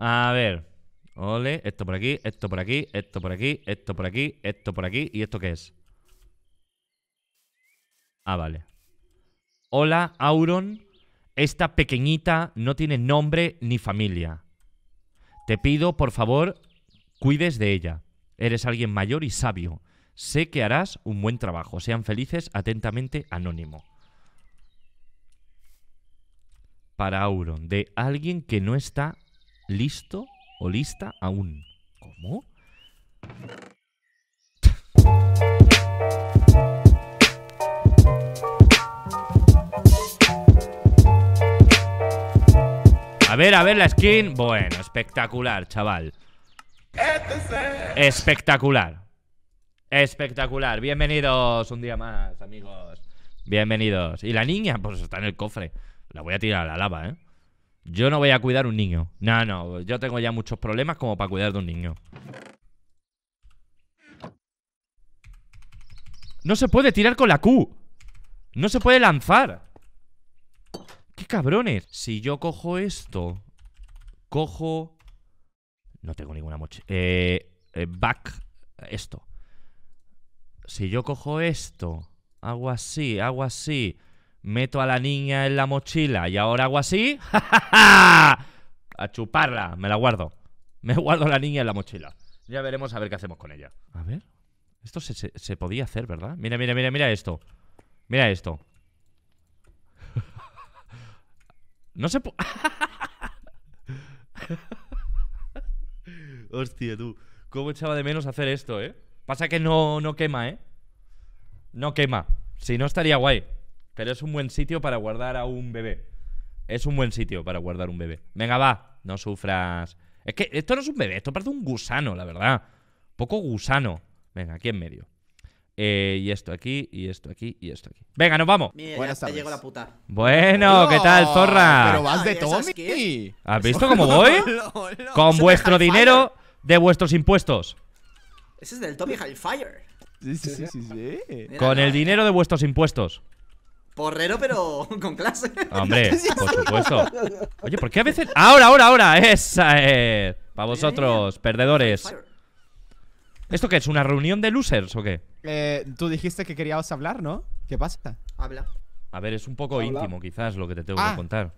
A ver. Ole, esto por aquí, esto por aquí, esto por aquí, esto por aquí, esto por aquí. ¿Y esto qué es? Ah, vale. Hola, Auron. Esta pequeñita no tiene nombre ni familia. Te pido, por favor, cuides de ella. Eres alguien mayor y sabio. Sé que harás un buen trabajo. Sean felices, atentamente, anónimo. Para Auron, de alguien que no está listo o lista aún. ¿Cómo? A ver, a ver la skin. Bueno, espectacular, chaval. Espectacular. Espectacular. Bienvenidos un día más, amigos. Bienvenidos. Y la niña, pues está en el cofre. La voy a tirar a la lava, ¿eh? Yo no voy a cuidar un niño. No, no, yo tengo ya muchos problemas como para cuidar de un niño. No se puede tirar con la Q. No se puede lanzar. ¡Qué cabrones! Si yo cojo esto, cojo... No tengo ninguna mochila. Eh, eh, back. Esto. Si yo cojo esto, hago así, hago así, meto a la niña en la mochila y ahora hago así, a chuparla, me la guardo. Me guardo a la niña en la mochila. Ya veremos a ver qué hacemos con ella. A ver. Esto se, podía hacer, ¿verdad? Mira, mira, mira, mira esto. Mira esto. no se puede... Hostia, tú. ¿Cómo echaba de menos hacer esto, eh? Pasa que no, no quema, ¿eh? No quema. Si no, estaría guay. Pero es un buen sitio para guardar a un bebé. Es un buen sitio para guardar un bebé. Venga, va, no sufras. Es que esto no es un bebé, esto parece un gusano, la verdad. Poco gusano. Venga, aquí en medio. Eh, y esto aquí, y esto aquí, y esto aquí. Venga, nos vamos. ya la Bueno, ¿qué tal, zorra? Pero vas de Tommy. ¿Has visto cómo voy? Con vuestro dinero de vuestros impuestos. Ese es del Tommy Hellfire. Sí, sí, sí, sí. Con el eh. dinero de vuestros impuestos. Borrero, pero con clase. Hombre, por supuesto. Oye, ¿por qué a veces.? Ahora, ahora, ahora. Esa es. Eh, Para vosotros, perdedores. ¿Esto qué es? ¿Una reunión de losers o qué? Eh, tú dijiste que querías hablar, ¿no? ¿Qué pasa? Habla. A ver, es un poco íntimo, quizás, lo que te tengo que ah. contar.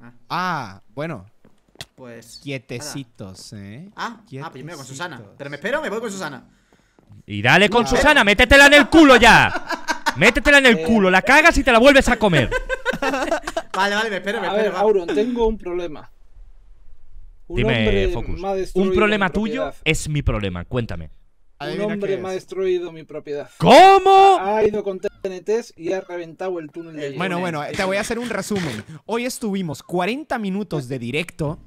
Ah. ah. bueno. Pues. Quietecitos, ¿eh? Ah, Quietecitos. ah, primero con Susana. Pero me espero, me voy con Susana. Y dale con Susana, métetela en el culo ya. Métetela en el eh. culo, la cagas y te la vuelves a comer. vale, vale, espérame, espérame. A ver, tengo un problema. Un Dime, Focus. Un problema tuyo es mi problema, cuéntame. Un hombre me ha destruido mi propiedad. ¿Cómo? Ha ido con TNTs y ha reventado el túnel de eh, Bueno, bueno, te voy a hacer un resumen. Hoy estuvimos 40 minutos de directo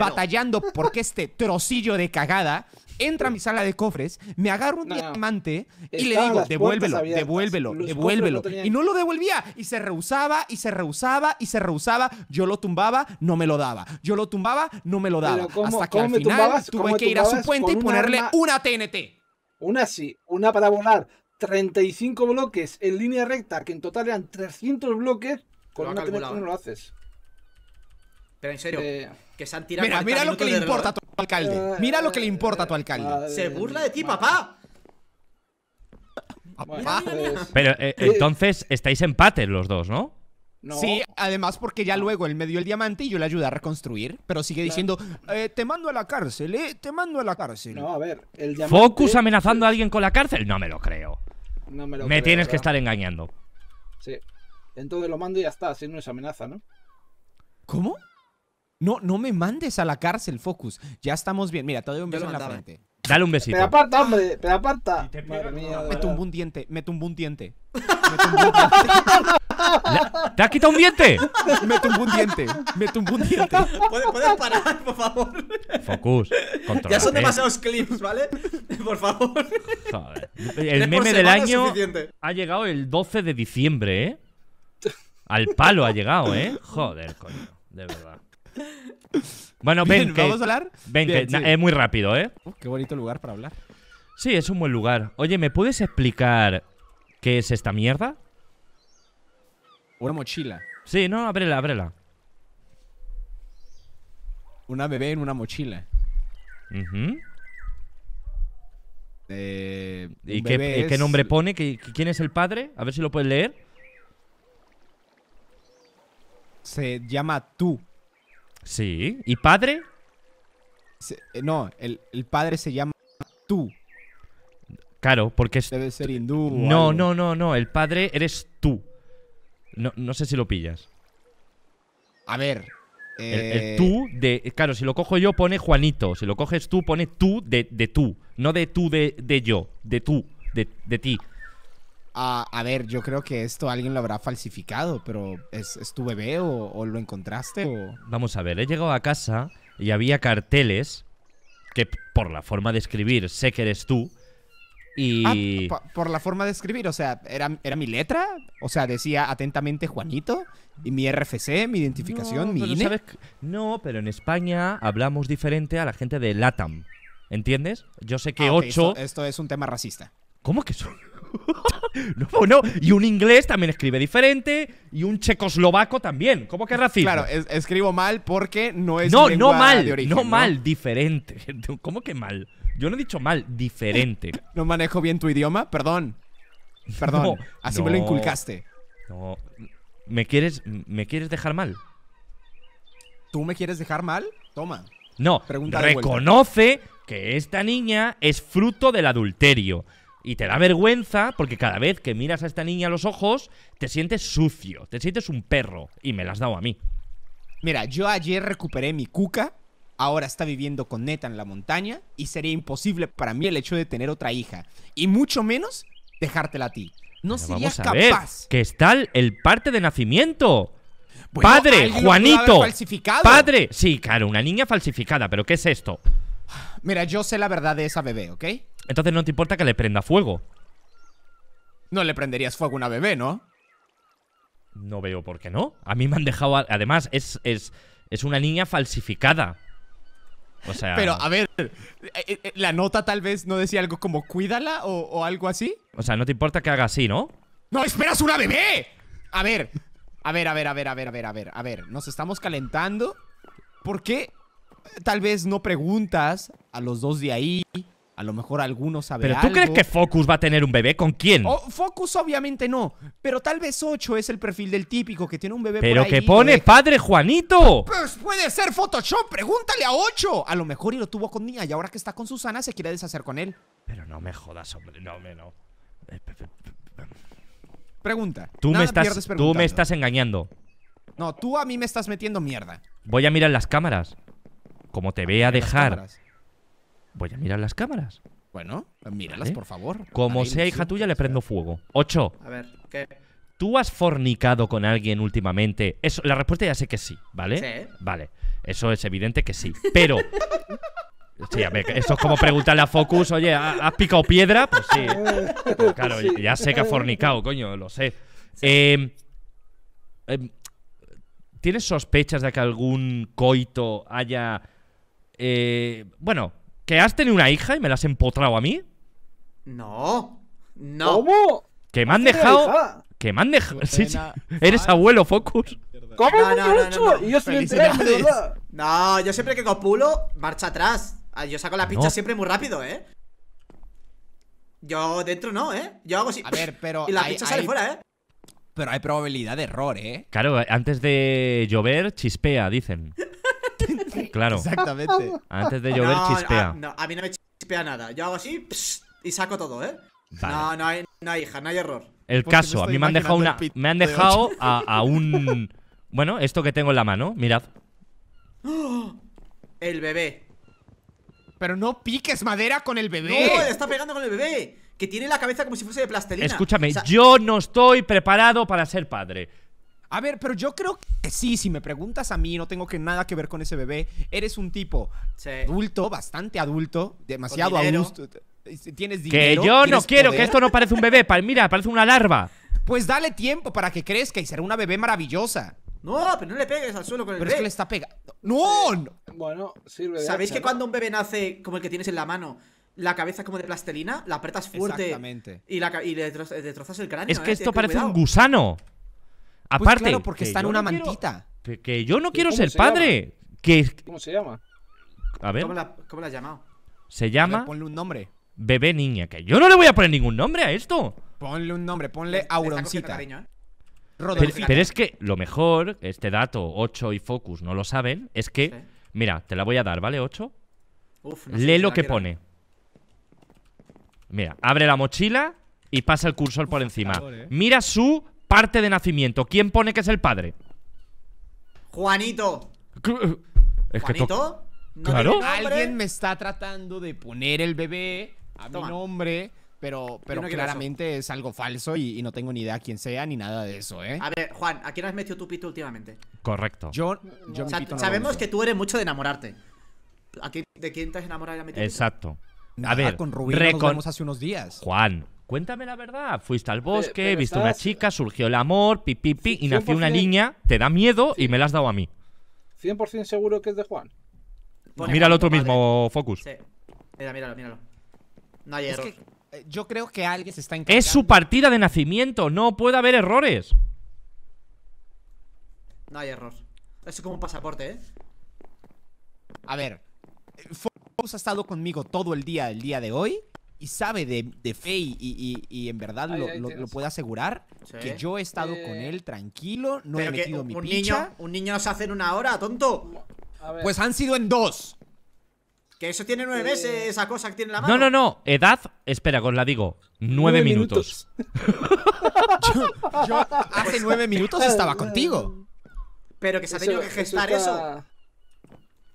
batallando porque este trocillo de cagada entra a mi sala de cofres, me agarro un diamante y le digo, devuélvelo, devuélvelo, devuélvelo. y no lo devolvía. Y se rehusaba, y se rehusaba, y se rehusaba. Yo lo tumbaba, no me lo daba. Yo lo tumbaba, no me lo daba. Hasta que al final tuve que ir a su puente y ponerle una TNT. Una sí, una para volar. 35 bloques en línea recta, que en total eran 300 bloques. Con una TNT no lo ¿eh? haces. Pero en serio, eh, que se han tirado. Mira, mira lo que le importa alcalde. Mira lo que le importa a tu alcalde. Se burla de ti, papá. Pero eh, entonces estáis empates los dos, ¿no? Sí, además porque ya luego él me dio el diamante y yo le ayudé a reconstruir, pero sigue diciendo, eh, te mando a la cárcel, eh, te mando a la cárcel. No, a ver, ¿Focus amenazando a alguien con la cárcel? No me lo creo. No me lo me tienes que estar engañando. Sí. Entonces lo mando y ya está, haciendo no amenaza, ¿no? ¿Cómo? No, no me mandes a la cárcel, Focus. Ya estamos bien. Mira, te doy un beso en la frente. Dale un besito. Te aparta, hombre, ah. me aparta. Madre me tumbó un diente, me tumbó un diente. diente. ¿Te has quitado un diente? Me tumbó un diente. Me tumbó un diente. ¿Puedes, parar, por favor? Focus. Ya son eh. demasiados clips, ¿vale? Por favor. El meme del año ha llegado el 12 de diciembre, ¿eh? Al palo ha llegado, ¿eh? Joder, coño. De verdad. Bueno, ven, hablar? Ven, es muy rápido, ¿eh? qué bonito lugar para hablar. Sí, es un buen lugar. Oye, ¿me puedes explicar qué es esta mierda? Una mochila. Sí, no, ábrela, ábrela. Una bebé en una mochila. Eh, ¿Y, qué, nombre pone? ¿Quién es el padre? A ver si lo puedes leer. Se llama Tú. Sí. ¿Y padre? Eh, no, el, padre se llama tú. Claro, porque es. Debe ser hindú. No, no, no, no. El padre eres tú. No, sé si lo pillas. A ver. El, eh, tú de. Claro, si lo cojo yo pone Juanito. Si lo coges tú pone tú de, tú. No de tú de, yo. De tú. De, de ti a, ver, yo creo que esto alguien lo habrá falsificado, pero ¿es, tu bebé o, lo encontraste? Vamos a ver, he llegado a casa y había carteles que por la forma de escribir sé que eres tú. Y... Ah, por la forma de escribir, o sea, ¿era, ¿era, mi letra? O sea, decía atentamente Juanito y mi RFC, mi identificación, mi e. No, pero en España hablamos diferente a la gente de LATAM, ¿entiendes? Yo sé que 8... Ah, esto, es un tema racista. ¿Cómo que son? no, no, y un inglés también escribe diferente y un checoslovaco también. ¿Cómo que racismo? Claro, escribo mal porque no es no, lengua no de origen, no, mal, diferente. ¿Cómo que mal? Yo no he dicho mal, diferente. ¿No manejo bien tu idioma? Perdón. Perdón. así me lo inculcaste. No. ¿Me quieres, ¿Me quieres dejar mal? ¿Tú me quieres dejar mal? Toma. No, reconoce que esta niña es fruto del adulterio. Y te da vergüenza porque cada vez que miras a esta niña a los ojos, te sientes sucio, te sientes un perro. Y me la has dado a mí. Mira, yo ayer recuperé mi cuca, ahora está viviendo con Neta en la montaña, y sería imposible para mí el hecho de tener otra hija. Y mucho menos dejártela a ti. No serías capaz. que está el parte de nacimiento. padre, Juanito. Padre. Sí, claro, una niña falsificada. ¿Pero qué es esto? Mira, yo sé la verdad de esa bebé, ¿ok? Entonces no te importa que le prenda fuego. No le prenderías fuego a una bebé, ¿no? No veo por qué no. A mí me han dejado... Además, es, es, es una niña falsificada. O sea... Pero, a ver, eh, eh, eh, la nota tal vez no decía algo como cuídala o, o algo así. O sea, no te importa que haga así, ¿no? ¡No esperas una bebé! A ver, a ver, a ver, a ver, a ver, a ver, a ver, a ver. Nos estamos calentando. ¿Por qué tal vez no preguntas a los dos de ahí a lo mejor algunos sabe ¿Pero tú crees que Focus va a tener un bebé? ¿Con quién? Oh, Focus obviamente no, pero tal vez 8 es el perfil del típico que tiene un bebé ¡Pero por que pone ¿eh? padre Juanito! Pues puede ser Photoshop, pregúntale a 8. A lo mejor y lo tuvo con Nia y ahora que está con Susana se quiere deshacer con él. Pero no me jodas, hombre, no, me no. Eh, Pregunta. Tú me, estás, tú me estás engañando. No, tú a mí me estás metiendo mierda. Voy a mirar las cámaras. Como te vea dejar Voy a mirar las cámaras. Bueno, míralas, por favor. Como sea hija tuya, le prendo fuego. Ocho A ver, ¿qué? ¿Tú has fornicado con alguien últimamente? Eso, la respuesta ya sé que sí, ¿vale? Sí. Vale, eso es evidente que sí. Pero. esto es como preguntarle a Focus, oye, ¿has picado piedra? Pues sí. Pues claro, ya sé que ha fornicado, coño, lo sé. Em, em, ¿Tienes sospechas de que algún coito haya. Eh, bueno, ¿Que has tenido una hija y me la has empotrado a mí? No. No. ¿Cómo? Que me han dejado. Que me han dejado. Sí, Eres ah. abuelo, Focus. ¿Cómo? No, no, no, no, yo No, yo siempre que copulo, marcha atrás. Ah, yo saco la pincha siempre muy rápido, ¿eh? Yo dentro no, ¿eh? Yo hago así. A ver, pero. la pincha sale fuera, ¿eh? Pero hay probabilidad de error, ¿eh? Claro, antes de llover, chispea, dicen. claro. Antes de llover, chispea. A, mí no me chispea nada. Yo hago así y saco todo, ¿eh? No, no hay, hija, no hay error. El pues caso, a mí me han dejado una. Me han dejado a, un. Bueno, esto que tengo en la mano, mirad. El bebé. Pero no piques madera con el bebé. No, le está pegando con el bebé. Que tiene la cabeza como si fuese de plastelina. Escúchame, yo no estoy preparado para ser padre. A ver, pero yo creo que sí, si me preguntas a mí, no tengo que nada que ver con ese bebé. Eres un tipo adulto, bastante adulto, demasiado adulto. Eh, tienes dinero. Que yo no quiero, que esto no parece un bebé. Mira, parece una larva. Pues dale tiempo para que crezca y será una bebé maravillosa. No, pero no le pegues al suelo con el Pero es que le está pegando. ¡No! Bueno, sirve ¿Sabéis que cuando un bebé nace, como el que tienes en la mano, la cabeza como de plastelina, la apretas fuerte y, le, destrozas el cráneo. Es que ¿eh? esto parece un gusano. Pues Aparte. claro, porque está en una mantita. que yo no quiero ser padre. ¿Cómo se llama? A ver. ¿Cómo la, has llamado? Se llama. ponle un nombre. Bebé niña, que yo no le voy a poner ningún nombre a esto. Ponle un nombre, ponle Auroncita. ¿eh? Pero, es que lo mejor, este dato, 8 y Focus no lo saben, es que. Mira, te la voy a dar, ¿vale? 8. Lee lo que pone. Mira, abre la mochila y pasa el cursor por encima. Mira su ¿eh? parte de nacimiento. ¿Quién pone que es el padre? Juanito. Eh, es que ¿Juanito? claro. Alguien me está tratando de poner el bebé a mi nombre, pero, pero claramente es algo falso y, no tengo ni idea quién sea ni nada de eso, ¿eh? A ver, Juan, ¿a quién has metido tu pito últimamente? Correcto. Yo, sabemos que tú eres mucho de enamorarte. ¿A ¿De quién te has enamorado Exacto. a ver, con Rubí nos hace unos días. Juan, cuéntame la verdad, fuiste al bosque, viste una chica, surgió el amor, pipi, y nació una niña, te da miedo y me la has dado a mí. 100% seguro que es de Juan. Mira míralo otro mismo, Focus. Mira, míralo, míralo. No hay es eh, yo creo que alguien se está encargando. Es su partida de nacimiento, no puede haber errores. No hay error. Es como un pasaporte, ¿eh? A ver, eh, Focus ha estado conmigo todo el día, el día de hoy y sabe de, de fe y, en verdad lo, puede asegurar que yo he estado con eh, él tranquilo, no he metido un, mi un Niño, un niño se hace en una hora, tonto. Pues han sido en dos. Que eso tiene nueve eh. meses, esa cosa que tiene la mano. No, no, no. Edad, espera, con la digo. Nueve, minutos. yo, hace nueve minutos estaba contigo. Pero que se ha tenido que gestar eso, eso.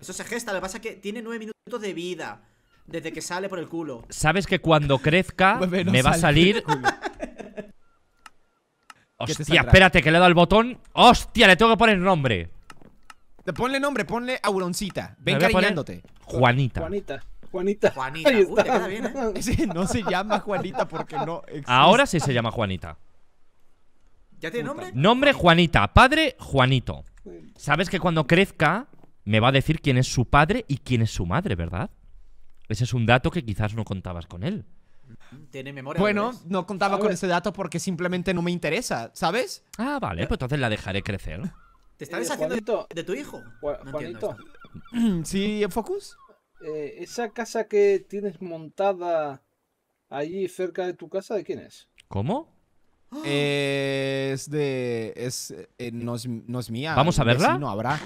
Eso se gesta, lo que pasa es que tiene nueve minutos de vida desde que sale por el culo. Sabes que cuando crezca me va a salir. Hostia, espérate, que le he dado el botón. Hostia, le tengo que poner nombre. Ponle nombre, ponle Auroncita. Ven cariñándote. Juanita. Juanita. Juanita. Juanita. ¿eh? no se llama Juanita porque no existe. Ahora sí se llama Juanita. ¿Ya tiene nombre? Nombre Juanita. Padre Juanito. Sabes que cuando crezca me va a decir quién es su padre y quién es su madre, ¿verdad? Ese es un dato que quizás no contabas con él. Tiene memoria. Bueno, no contaba ah, con ese dato porque simplemente no me interesa, ¿sabes? Ah, vale, pues entonces la dejaré crecer. ¿Te estás eh, deshaciendo de tu hijo? Juanito. ¿Sí, Focus? Eh, esa casa que tienes montada allí cerca de tu casa, ¿de quién es? ¿Cómo? es de. Eh, es, no, es, mía. ¿Vamos a verla? No habrá.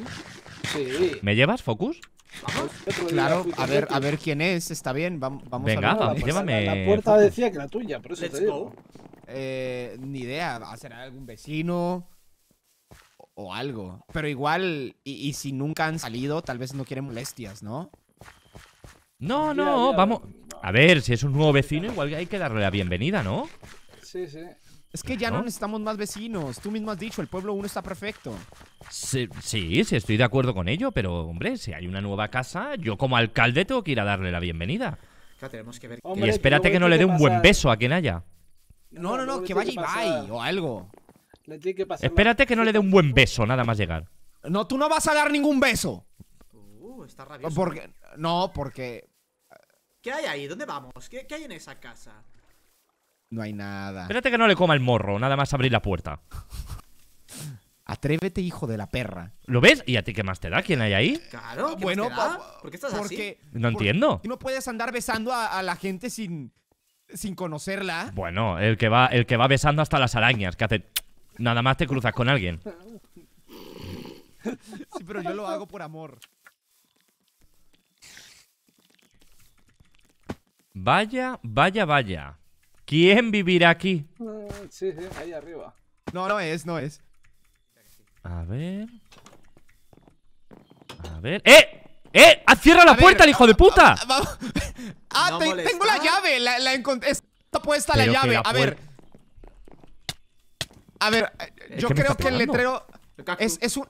¿Me llevas, Focus? Claro, a ver, a ver quién es, está bien, vamos, a ver. llévame. La puerta decía que la tuya, pero eso Eh, ni idea, será algún vecino o algo. Pero igual, y, y, si nunca han salido, tal vez no quieren molestias, ¿no? No, no, vamos. A ver, si es un nuevo vecino, igual hay que darle la bienvenida, ¿no? Sí, sí. Es que ya no estamos más vecinos. Tú mismo has dicho, el pueblo uno está perfecto. Sí, sí, estoy de acuerdo con ello, pero hombre, si hay una nueva casa, yo como alcalde tengo que ir a darle la bienvenida. tenemos que ver. y espérate que, no le dé un buen beso a quien haya. No, no, no, que vaya y vaya o algo. espérate que no le dé un buen beso nada más llegar. No, tú no vas a dar ningún beso. Uh, está rabioso. Porque, no, porque... ¿Qué hay ahí? ¿Dónde vamos? qué hay en esa casa? No hay nada. Espérate que no le coma el morro, nada más abrir la puerta. Atrévete, hijo de la perra. ¿Lo ves? ¿Y a ti qué más te da? ¿Quién hay ahí? Claro, bueno, ¿por qué estás así? No entiendo. no puedes andar besando a, la gente sin, sin conocerla. Bueno, el que va, el que va besando hasta las arañas, que hace. Nada más te cruzas con alguien. Sí, pero yo lo hago por amor. Vaya, vaya, vaya. ¿Quién vivirá aquí? Mm, sí, sí, ahí arriba. No, no es, no es. A ver. A ver. ¡Eh! ¡Eh! ¡Ah, ¡Cierra la puerta, hijo de puta! ¡Ah! tengo la llave. La, encontré. Está puesta la llave. a ver. A ver, eh, yo creo que el letrero. Es, es, un,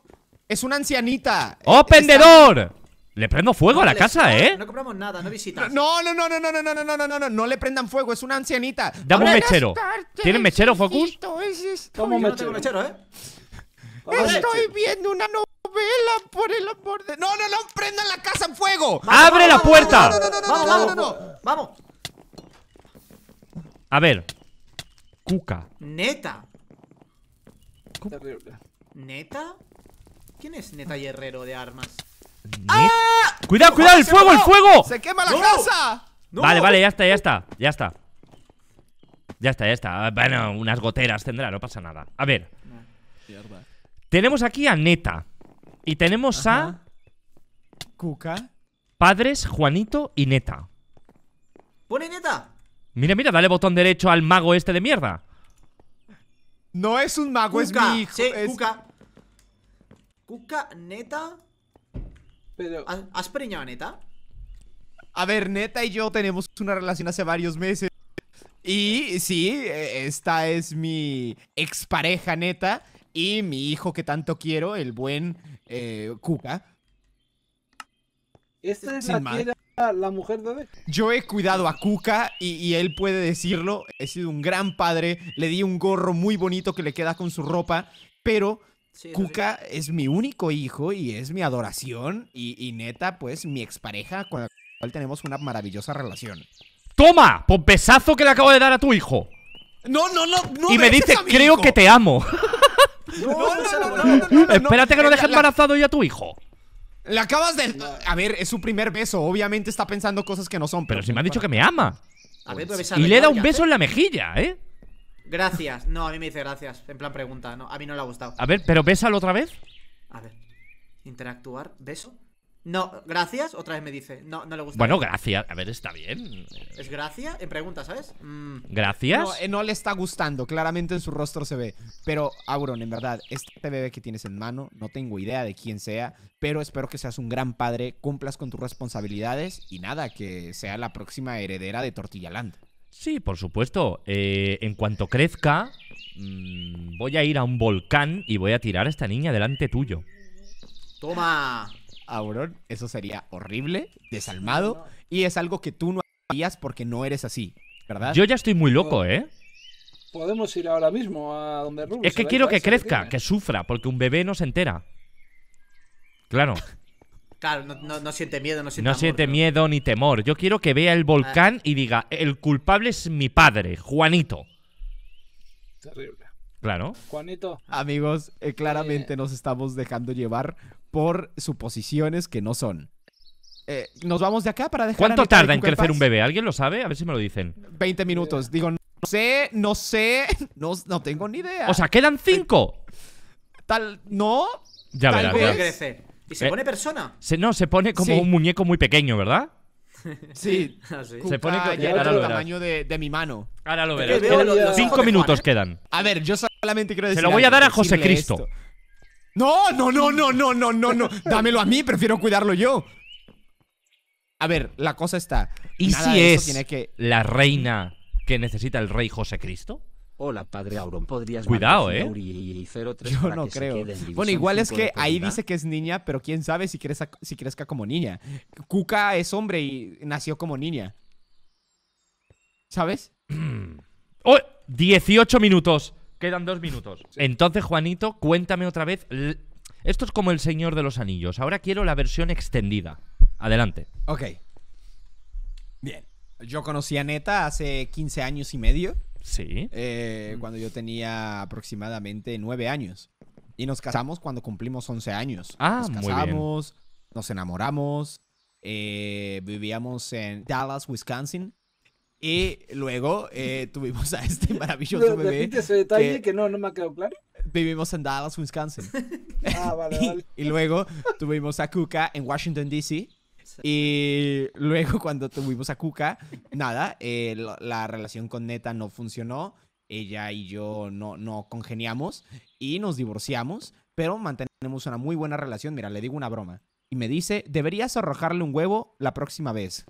es una ancianita. ¡Oh, vendedor! Le prendo fuego a la casa, ¿eh? No compramos nada, no visitas. No, no, no, no, no, no, no, no, no, no, no, no, no le prendan fuego, es una ancianita. Dame un mechero. ¿Tienen mechero, Focus? Como mechero. No tengo mechero, ¿eh? Estoy viendo una novela, por el amor de... No, no, no, prendan la casa en fuego. ¡Abre la puerta! no, no, no, vamos, vamos, vamos. A ver. Cuca. Neta. ¿Neta? ¿Quién es Neta Herrero de armas? Ah. cuidado! ¡El fuego, el fuego! ¡Se quema la casa! Vale, vale, ya está, ya está, ya está. Ya está, ya está. Bueno, unas goteras tendrá, no pasa nada. A ver. Tenemos aquí a Neta. Y tenemos a. Cuca. Padres, Juanito y Neta. ¡Pone Neta! Mira, mira, dale botón derecho al mago este de mierda. No es un mago, es mi hijo. es... Cuca. Cuca, Neta. ¿Has preñado a Neta? A ver, Neta y yo tenemos una relación hace varios meses. Y sí, e, esta es mi expareja Neta y mi hijo que tanto quiero, el buen eh, Kuka. Esta es la, mujer de Yo he cuidado a Kuka y, él puede decirlo. He sido un gran padre. Le di un gorro muy bonito que le queda con su ropa. Pero Kuka Cuca es mi único hijo y es mi adoración y, neta, pues mi expareja con la cual tenemos una maravillosa relación. ¡Toma! pesazo que le acabo de dar a tu hijo. No, no, no, no. Y me dice, creo que te amo. No, no, no, Espérate que no dejes embarazado ya a tu hijo. Le acabas de. A ver, es su primer beso. Obviamente está pensando cosas que no son. Pero, si me ha dicho que me ama. Pues y le da un beso en la mejilla, ¿eh? Gracias. No, a mí me dice gracias. En plan pregunta. No, a mí no le ha gustado. A ver, pero bésalo otra vez. A ver. Interactuar. ¿Beso? No, gracias. Otra vez me dice. No, no le gusta. Bueno, gracias. A ver, está bien. Es gracias, en pregunta, ¿sabes? Mm. Gracias. No, eh, no, le está gustando. Claramente en su rostro se ve. Pero, Auron, en verdad, este bebé que tienes en mano, no tengo idea de quién sea. Pero espero que seas un gran padre, cumplas con tus responsabilidades y nada, que sea la próxima heredera de Tortilla Land. Sí, por supuesto. Eh, en cuanto crezca, mm, voy a ir a un volcán y voy a tirar a esta niña delante tuyo. ¡Toma! Aurón, eso sería horrible, desalmado, y es algo que tú no harías porque no eres así, ¿verdad? Yo ya estoy muy loco, ¿eh? Podemos ir ahora mismo a donde Rubio. Es que quiero que crezca, que sufra, porque un bebé no se entera. Claro. Claro, no, siente miedo, no siente No siente miedo ni temor. Yo quiero que vea el volcán ah. y diga, el culpable es mi padre, Juanito. Terrible. Claro. Juanito. Amigos, eh, claramente eh. nos estamos dejando llevar por suposiciones que no son. Eh, nos vamos de acá para dejar. ¿Cuánto tarda en crecer un bebé? ¿Alguien lo sabe? A ver si me lo dicen. 20 minutos. Digo, no sé, no sé. No, tengo ni idea. O sea, quedan cinco. Tal… ¿No? Tal, no. Ya Tal verás. ¿Y se eh, pone persona? Se, no, se pone como un muñeco muy pequeño, ¿verdad? Ah, sí, se pone del ah, tamaño de, mi mano. Ahora lo verás. cinco minutos ¿eh? quedan. A ver, yo solamente quiero decir. Se lo voy a dar a José Cristo. No, no, no, no, no, no, no, no. Dámelo a mí, prefiero cuidarlo yo. A ver, la cosa está. ¿Y si es tiene que... la reina que necesita el rey José Cristo? Hola, padre Auron, podrías Cuidado, eh. Yo no creo. bueno, igual es que ahí dice que es niña, pero quién sabe si crezca, como niña. Kuka es hombre y nació como niña. ¿Sabes? ¡Oh! 18 minutos. Quedan dos minutos. Entonces, Juanito, cuéntame otra vez. Esto es como el Señor de los Anillos. Ahora quiero la versión extendida. Adelante. Ok. Bien. Yo conocí a Neta hace 15 años y medio. Sí. Eh, cuando yo tenía aproximadamente nueve años. Y nos casamos cuando cumplimos once años. Ah, nos casamos, muy bien. nos enamoramos, eh, vivíamos en Dallas, Wisconsin. Y luego eh, tuvimos a este maravilloso bebé. ese detalle que, no, no me ha quedado claro? Vivimos en Dallas, Wisconsin. ah, vale, vale. y, y luego tuvimos a Kuka en Washington, D.C. Y luego cuando tuvimos a Cuca, nada, eh, la, relación con Neta no funcionó. Ella y yo no, no congeniamos y nos divorciamos, pero mantenemos una muy buena relación. Mira, le digo una broma. Y me dice, deberías arrojarle un huevo la próxima vez.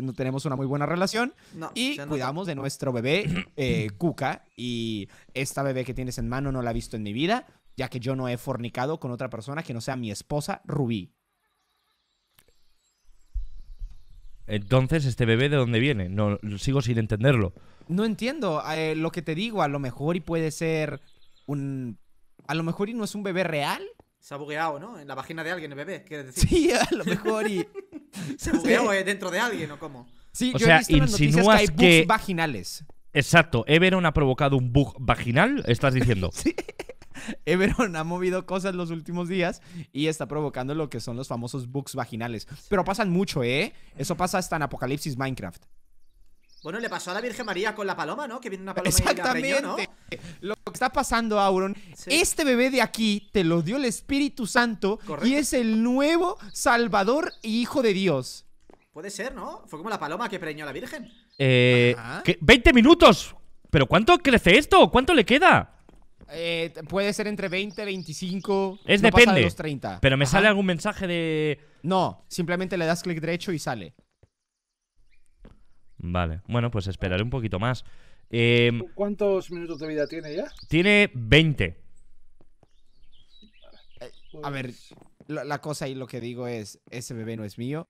no tenemos una muy buena relación y cuidamos de nuestro bebé eh, Cuca y esta bebé que tienes en mano no la he visto en mi vida ya que yo no he fornicado con otra persona que no sea mi esposa Rubí Entonces, ¿este bebé de dónde viene? No, sigo sin entenderlo. No entiendo eh, lo que te digo. A lo mejor y puede ser un. A lo mejor y no es un bebé real. Se ha bugueado, ¿no? En la vagina de alguien el bebé, quieres decir. Sí, a lo mejor y. Se ha bugueado eh, dentro de alguien o cómo. Sí, yo he visto insinúas las que, hay bugs vaginales. Exacto, Everon ha provocado un bug vaginal, estás diciendo. sí. Everon ha movido cosas los últimos días y está provocando lo que son los famosos bugs vaginales. Pero pasan mucho, ¿eh? Eso pasa hasta en Apocalipsis Minecraft. Bueno, le pasó a la Virgen María con la paloma, ¿no? Que viene una paloma Exactamente. y la ¿no? Lo que está pasando, Auron, este bebé de aquí te lo dio el Espíritu Santo y es el nuevo Salvador y Hijo de Dios. Puede ser, ¿no? Fue como la paloma que preñó a la Virgen. Eh, ¿20 minutos? ¿Pero cuánto crece esto? ¿Cuánto le queda? Eh, puede ser entre 20, 25. Es depende. 30. Pero me sale algún mensaje de. No, simplemente le das clic derecho y sale. Vale, bueno, pues esperaré un poquito más. Em, ¿Cuántos minutos de vida tiene ya? Tiene 20. Eh, a ver, la, cosa y lo que digo es: ese bebé no es mío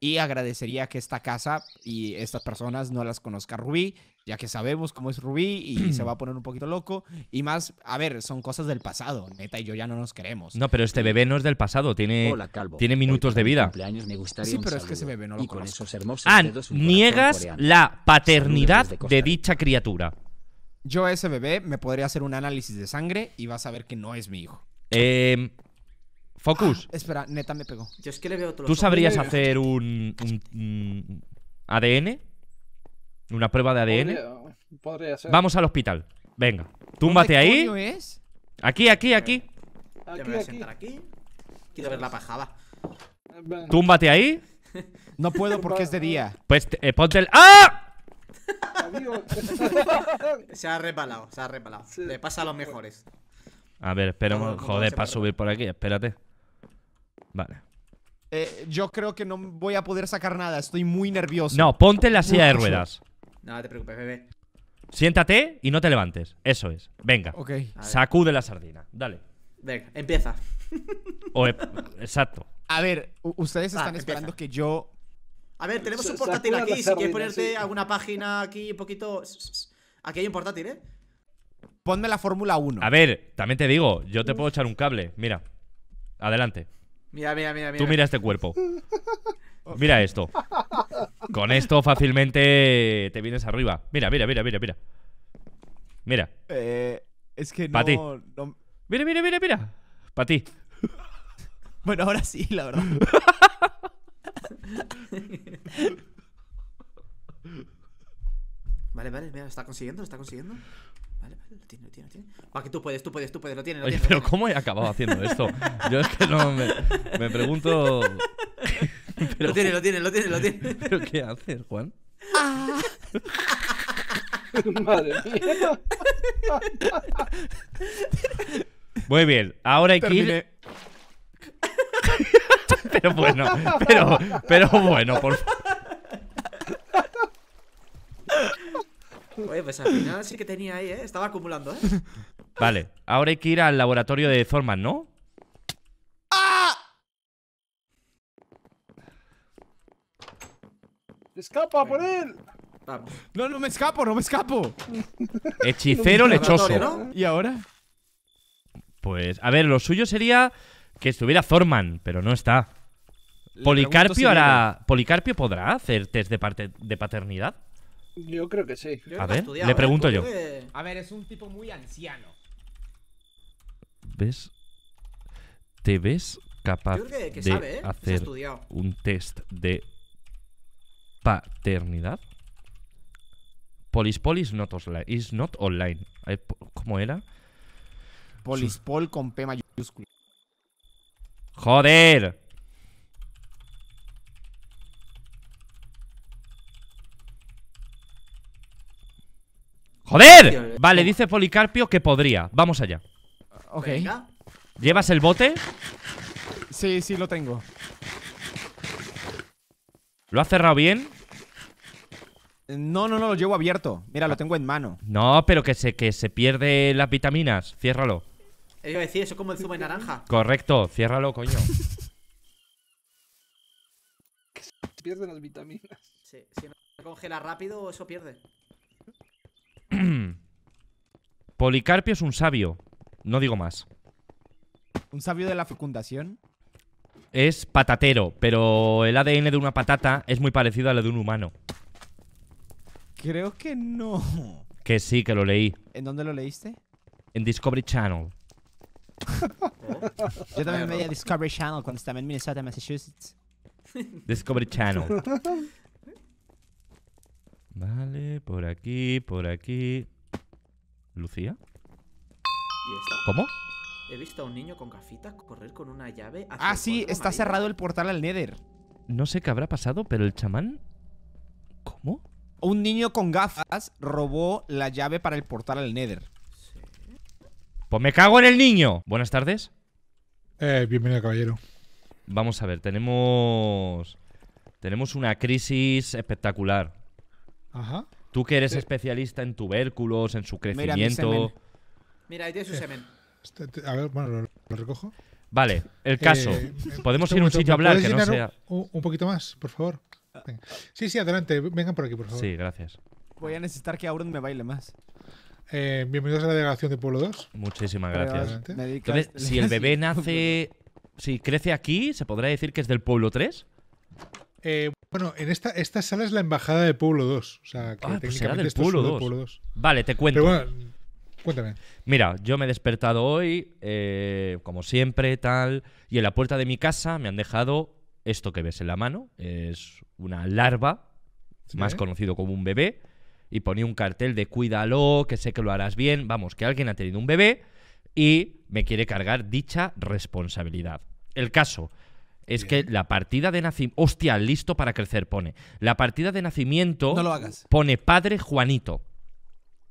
y agradecería que esta casa y estas personas no las conozca Rubí, ya que sabemos cómo es Rubí y se va a poner un poquito loco. Y más, a ver, son cosas del pasado. Neta y yo ya no nos queremos. No, pero este bebé no es del pasado, tiene, tiene minutos de vida. Me sí, pero es que ese bebé no lo y con esos hermosos ah, niegas la paternidad de, dicha criatura. Yo a ese bebé me podría hacer un análisis de sangre y vas a ver que no es mi hijo. Eh, Focus. Ah, espera, neta me pegó. Yo es que le veo ¿Tú sabrías hacer un, un, mm, ADN? ¿Una prueba de ADN? Podría, ser. Vamos al hospital. Venga, túmbate ahí. ¿Dónde es? Aquí, aquí, aquí. Aquí, sentar aquí. Quiero ver la pajada. Túmbate ahí. No puedo porque es de día. Pues eh, ponte el. ¡Ah! se ha repalado, se ha repalado. Le pasa a los mejores. A ver, espera, joder, para subir por aquí, espérate. Vale. Eh, yo creo que no voy a poder sacar nada. Estoy muy nervioso. No, ponte en la silla de ruedas. No te preocupes, bebé. Siéntate y no te levantes. Eso es. Venga. Ok. Sacude la sardina. Dale. Venga, empieza. E, exacto. A ver, ustedes están esperando que yo. A ver, tenemos un portátil aquí. Si quieres ponerte alguna página aquí, un poquito. Aquí hay un portátil, ¿eh? Ponme la Fórmula 1. A ver, también te digo, yo te puedo echar un cable. Mira. Adelante. Mira, mira, mira, mira. Tú mira este cuerpo. Mira esto. Con esto fácilmente te vienes arriba. Mira, mira, mira, mira, mira. Mira. Eh, es que no, Mira, mira, mira, mira. Para ti. Bueno, ahora sí, la verdad. vale, vale, mira, está consiguiendo, está consiguiendo. Vale, vale, lo tiene, lo tiene, lo tiene. que tú puedes, tú puedes, tú puedes, lo tiene, lo Oye, tiene, pero ¿cómo he acabado haciendo esto? Yo es que no me, me pregunto. pero, lo tiene, lo tiene, lo tiene, lo tiene. ¿Pero qué haces, Juan? Ah. Madre mía. Muy bien, ahora hay que ir. pero bueno, pero, pero bueno, por favor. Oye, pues al final sí que tenía ahí, ¿eh? Estaba acumulando, ¿eh? Vale, ahora hay que ir al laboratorio de Thorman, ¿no? ¡Ah! ¡Escapa por él! No, no me escapo, no me escapo. Hechicero lechoso. ¿Y ahora? Pues, a ver, lo suyo sería que estuviera Thorman, pero no está. Policarpio hará. ¿Policarpio podrá hacer test de paternidad? Yo creo que sí. a ver, le ¿eh? pregunto yo. A ver, es un tipo muy anciano. ¿Ves? ¿Te ves capaz de ¿eh? hacer un test de paternidad? Polispol is not online. Is not online. ¿Cómo era? Polispol con P mayúscula. ¡Joder! ¡Joder! Vale, dice Policarpio que podría. Vamos allá. Ok. ¿Llevas el bote? Sí, sí, lo tengo. ¿Lo has cerrado bien? No, no, no, lo llevo abierto. Mira, lo ah. tengo en mano. No, pero que se, que se las vitaminas. Ciérralo. Eh, decir, eso como el zumo de naranja. Correcto, ciérralo, coño. que se pierden las vitaminas. si no se congela rápido, eso pierde. Policarpio es un sabio. No digo más. ¿Un sabio de la fecundación? Es patatero, pero el ADN de una patata es muy parecido al de un humano. Creo que no. Que sí, que lo leí. ¿En dónde lo leíste? En Discovery Channel. Yo también veía Discovery Channel cuando estaba en Minnesota, Massachusetts. Discovery Channel. Vale, por aquí, por aquí. ¿Lucía? ¿Cómo? He visto a un niño con gafitas correr con una llave. ah, sí, está cerrado el portal al Nether. No sé qué habrá pasado, pero el chamán. ¿Cómo? Un niño con gafas robó la llave para el portal al Nether. Pues me cago en el niño. Buenas tardes. Eh, bienvenido, caballero. Vamos a ver, tenemos. Tenemos una crisis espectacular. Ajá. Tú que eres especialista en tubérculos, en su crecimiento. Mira, ahí su semen. Este, a ver, bueno, lo, recojo. Vale, el caso. Eh, Podemos ir a un sitio a hablar que no sea. Un, poquito más, por favor. Sí, sí, adelante. Vengan por aquí, por favor. Sí, gracias. Voy a necesitar que Auron me baile más. Eh, bienvenidos a la delegación de Pueblo 2. Muchísimas gracias. Entonces, si el bebé nace. Si crece aquí, ¿se podrá decir que es del Pueblo 3? Eh, bueno, en esta, esta sala es la embajada de Pueblo 2. O sea, que ah, pues Pueblo, 2. Vale, te cuento. cuéntame. Mira, yo me he despertado hoy, eh, como siempre, tal, y en la puerta de mi casa me han dejado esto que ves en la mano. Es una larva, más conocido como un bebé, y ponía un cartel de cuídalo, que sé que lo harás bien. Vamos, que alguien ha tenido un bebé y me quiere cargar dicha responsabilidad. El caso es que la partida de nacimiento. Hostia, listo para crecer pone. La partida de nacimiento pone padre Juanito.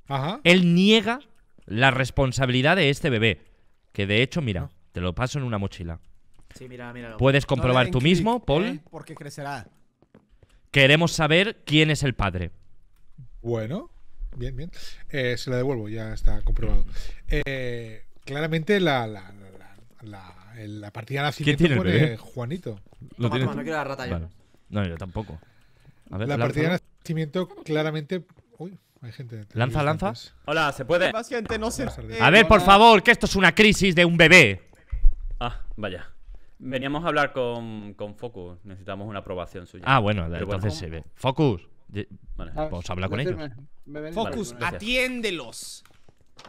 Ajá. Él niega la responsabilidad de este bebé. Que de hecho, mira, te lo paso en una mochila. Sí, mira, míralo. Puedes comprobar tú mismo, eh, Paul. porque crecerá. Queremos saber quién es el padre. Bueno, bien, bien. Eh, se la devuelvo, ya está comprobado. Eh, claramente la, la, la la partida de nacimiento ¿Quién tiene el Juanito. no quiero la rata yo. No, yo tampoco. A ver, la, partida de nacimiento claramente. Uy, hay gente. ¿Lanza, lanza? Hola, ¿se puede? no se... A ver, por favor, que esto es una crisis de un bebé. Ah, vaya. Veníamos a hablar con, con Focus. Necesitamos una aprobación suya. Ah, bueno, entonces se ve. Focus. Vale, vamos a hablar con ellos. Focus, atiéndelos.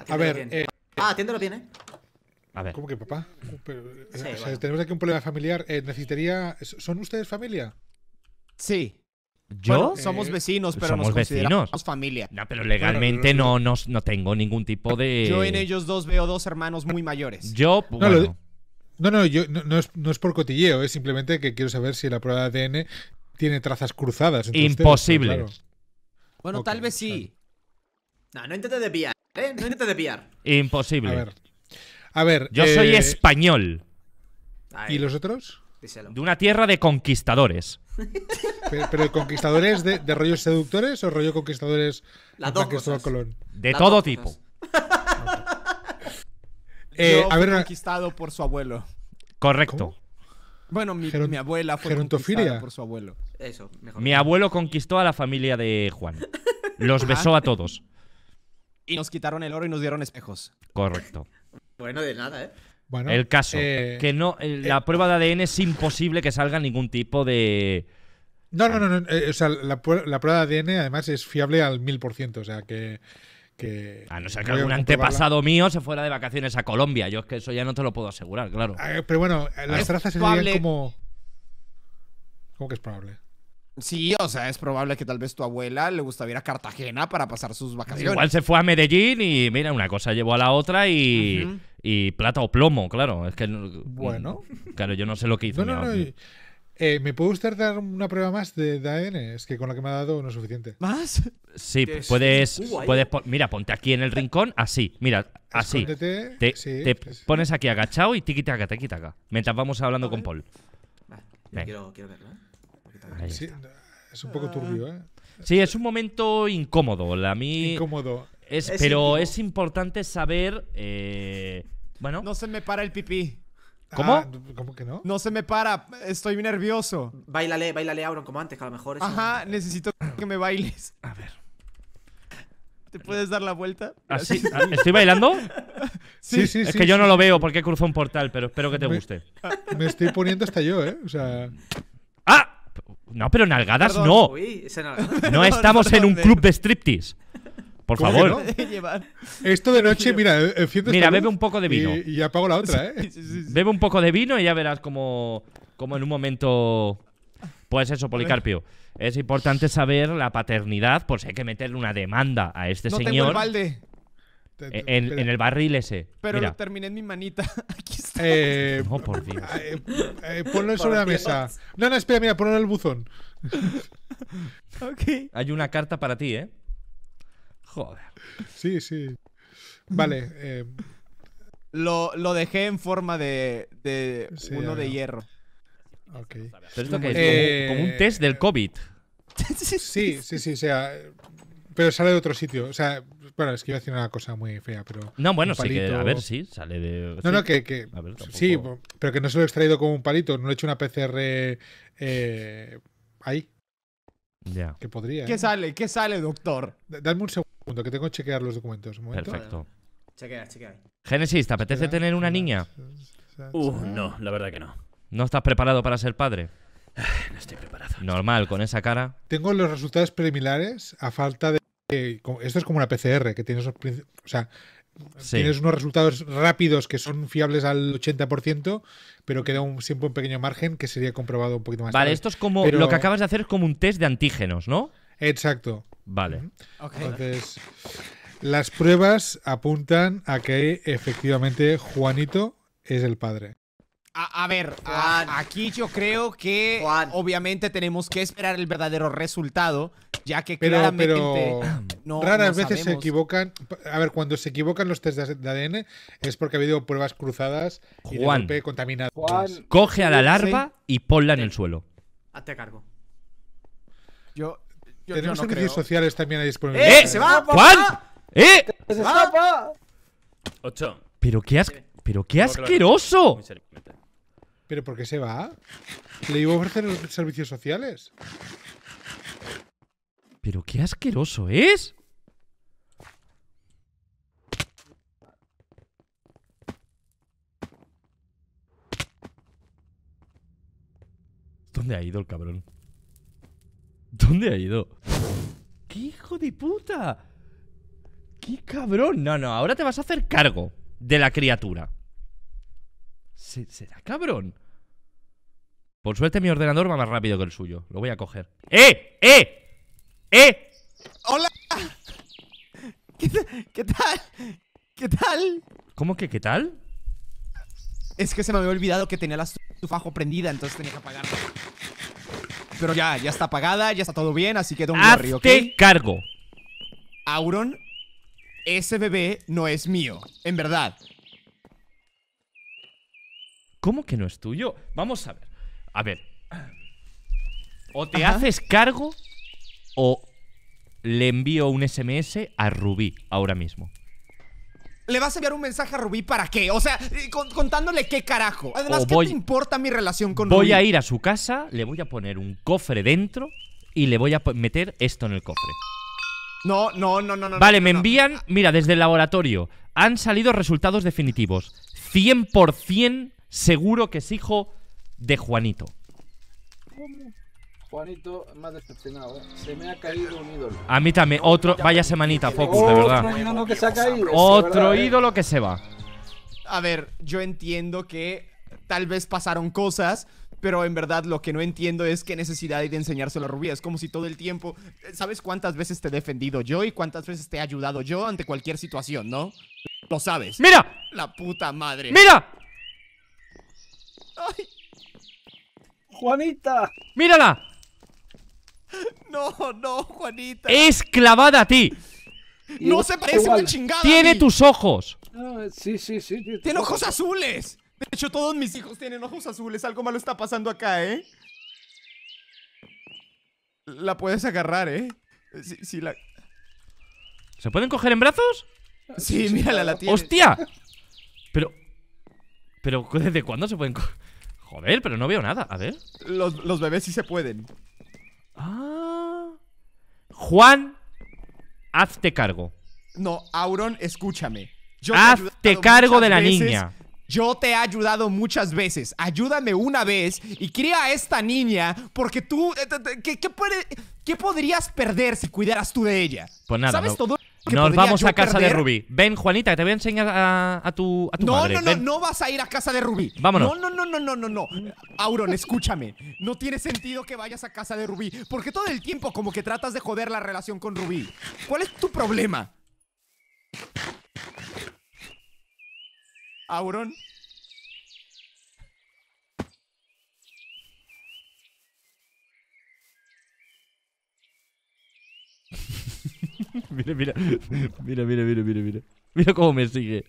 A ver. Eh, ah, atiéndelo bien, eh. ¿Cómo que papá? Eh, tenemos aquí un problema familiar. Eh, necesitaría. ¿Son ustedes familia? Sí. ¿Yo? somos eh, vecinos, pero nos consideramos familia. No, pero legalmente no, no, no, tengo ningún tipo de. Yo en ellos dos veo dos hermanos muy mayores. Yo, no, no, no, no, es, por cotilleo, es simplemente que quiero saber si la prueba de ADN tiene trazas cruzadas. Pues, Imposible. Bueno, tal vez sí. No, no intentes desviar, No intentes desviar. Imposible. A ver. A ver. Yo soy eh, español. ¿Y los otros? De una tierra de conquistadores. pero, conquistadores de, rollos seductores o rollo conquistadores De todo tipo. eh, conquistado por su abuelo. Correcto. Bueno, mi, abuela fue conquistada por su abuelo. Mi abuelo conquistó a la familia de Juan. Los besó a todos. Y nos quitaron el oro y nos dieron espejos. Correcto. Bueno, de nada, ¿eh? Bueno, el caso, eh, que no, la eh, prueba de ADN es imposible que salga ningún tipo de... No, no, no, eh, o sea, la, prueba de ADN además es fiable al mil por ciento o sea que... Ah, a no ser que algún antepasado mío se fuera de vacaciones a Colombia, yo es que eso ya no te lo puedo asegurar, claro. Ah, pero bueno, las trazas serían como... ¿Cómo que es probable? Sí, o sea, es probable que tal vez tu abuela le gustaba ir a Cartagena para pasar sus vacaciones. Igual se fue a Medellín y mira, una cosa llevó a la otra y, y plata o plomo, claro. Es que bueno, mm, claro, yo no sé lo que hizo. Eh, ¿Me puede usted dar una prueba más de, Es que con la que me ha dado no es suficiente. ¿Más? Sí, puedes, puedes, mira, ponte aquí en el rincón, así, mira, así. te, pones aquí agachado y tiquitaca, acá. mientras vamos hablando con Paul. Vale, quiero, quiero ¿eh? es un poco turbio, ¿eh? Sí, es un momento incómodo. A mí. Incómodo. pero es importante saber. Eh, bueno. No se me para el pipí. ¿Cómo? Ah, ¿Cómo que no? No se me para, estoy nervioso. Bailale, bailale, Auron, como antes, a lo mejor. Es Ajá, necesito que me bailes. A ver. ¿Te puedes dar la vuelta? ¿Así? ¿Ah, ¿Estoy bailando? Sí, sí, sí. Es que yo no lo veo porque cruzo un portal, pero espero que te guste. Me estoy poniendo hasta yo, ¿eh? O sea. No, pero nalgadas no. No estamos en un club de striptease. Por favor. Esto de noche, mira, Mira, bebe un poco de vino. Y, apago la otra, ¿eh? bebe un poco de vino y ya verás como, como en un momento. Pues eso, Policarpio. Es importante saber la paternidad, si hay que meterle una demanda a este señor. Tengo e-, en, el barril ese. Pero lo terminé en mi manita. Aquí está. Eh, no, por Dios. Eh, eh, ponlo sobre la mesa. No, no, espera, mira, ponlo en el buzón. ok. Hay una carta para ti, ¿eh? Joder. Sí, sí. Vale. Eh. Lo, lo, dejé en forma de, de uno de hierro. Ok. Pero esto que es como un test del COVID. sí, sí, sí. O sea, pero sale de otro sitio. O sea, bueno, es que iba a decir una cosa muy fea, pero. No, bueno, sí que, a ver, sí, sale de. No, no, que. Sí, pero que no se lo he extraído como un palito, no le he hecho una PCR eh, ahí. Ya. podría. ¿Qué ¿eh? sale? ¿Qué sale, doctor? Dame un segundo, que tengo que chequear los documentos. Perfecto. Chequea, chequea. Génesis, ¿te apetece tener una niña? Uh, no, la verdad que no. ¿No estás preparado para ser padre? No estoy preparado. Normal, con esa cara. Tengo los resultados preliminares a falta de eh, esto es como una PCR, que tienes, tienes unos resultados rápidos que son fiables al 80%, pero queda un, siempre un pequeño margen que sería comprobado un poquito más. Vale, esto es como lo que acabas de hacer es como un test de antígenos, ¿no? Exacto. Vale. Entonces, las pruebas apuntan a que efectivamente Juanito es el padre. A, ver, aquí yo creo que obviamente tenemos que esperar el verdadero resultado, ya que claramente no, raras veces se equivocan. A ver, cuando se equivocan los test de ADN es porque ha habido pruebas cruzadas Juan. y de golpe Coge a la larva y ponla en el suelo. Hazte cargo. Yo, Tenemos yo sociales también a disponibilidad. ¡Eh! ¡Se va! ¡Juan! ¡Eh! ¡Se va! ¡Eh! Ocho. Pero qué Pero qué asqueroso. ¿Pero por qué se va? Le iba a ofrecer servicios sociales. Pero qué asqueroso es. ¿Dónde ha ido el cabrón? ¿Dónde ha ido? ¡Qué hijo de puta! ¡Qué cabrón! No, no, ahora te vas a hacer cargo de la criatura será cabrón. Por suerte mi ordenador va más rápido que el suyo. Lo voy a coger. ¡Eh! ¡Eh! ¡Eh! ¡Hola! ¿Qué, tal? ¿Qué tal? ¿Cómo que qué tal? Es que se me había olvidado que tenía la estufajo prendida, entonces tenía que apagarla. Pero ya, ya está apagada, ya está todo bien, así que don ¡Qué ¿ok? cargo! Auron, ese bebé no es mío, en verdad. ¿Cómo que no es tuyo? Vamos a ver. A ver. O te haces cargo o le envío un SMS a Rubí ahora mismo. ¿Le vas a enviar un mensaje a Rubí para qué? O sea, eh, contándole qué carajo. Además, ¿qué te importa mi relación con Rubí? Voy a ir a su casa, le voy a poner un cofre dentro y le voy a meter esto en el cofre. No, no, no, no, no. Vale, me envían, mira, desde el laboratorio han salido resultados definitivos. 100% seguro que es hijo de Juanito. Juanito, más decepcionado. ¿eh? Se me ha caído un ídolo. A mí también. Otro, vaya semanita, Focus, de verdad. Otro ídolo que se ha Otro ídolo que se va. A ver, yo entiendo que tal vez pasaron cosas, pero en verdad lo que no entiendo es qué necesidad hay de enseñárselo a Rubí. Es como si todo el tiempo, ¿sabes cuántas veces te he defendido yo y cuántas veces te he ayudado yo ante cualquier situación, no? Lo sabes. ¡Mira! La puta madre. ¡Mira! ¡Juanita! ¡Mírala! No, no, Juanita. Es clavada a ti. No se parece chingada. Tiene tus ojos. Ah, sí, sí, sí. Tiene, ojos azules. De hecho, todos mis hijos tienen ojos azules. Algo malo está pasando acá, ¿eh? La puedes agarrar, ¿eh? la... ¿Se pueden coger en brazos? Sí, mírala, la tiene. ¡Hostia! Pero... ¿Pero desde cuándo se pueden coger? Joder, pero no veo nada. A ver. Los, bebés sí se pueden. Ah. Juan, hazte cargo. No, Auron, escúchame. hazte cargo de la niña. Yo te he ayudado muchas veces. Ayúdame una vez y cría a esta niña porque tú... Eh, ¿Qué, qué, podrías perder si cuidaras tú de ella? Pues nada. ¿Sabes no. todo? Nos vamos a casa de Rubí. Ven, Juanita, que te voy a enseñar a, tu, a no, No, no, no vas a ir a casa de Rubí. Vámonos. No, no, no, no, no, no. Auron, escúchame. No tiene sentido que vayas a casa de Rubí. Porque todo el tiempo como que tratas de joder la relación con Rubí. ¿Cuál es tu problema? Auron. mira, mira, mira, mira, mira, mira, mira. cómo me sigue.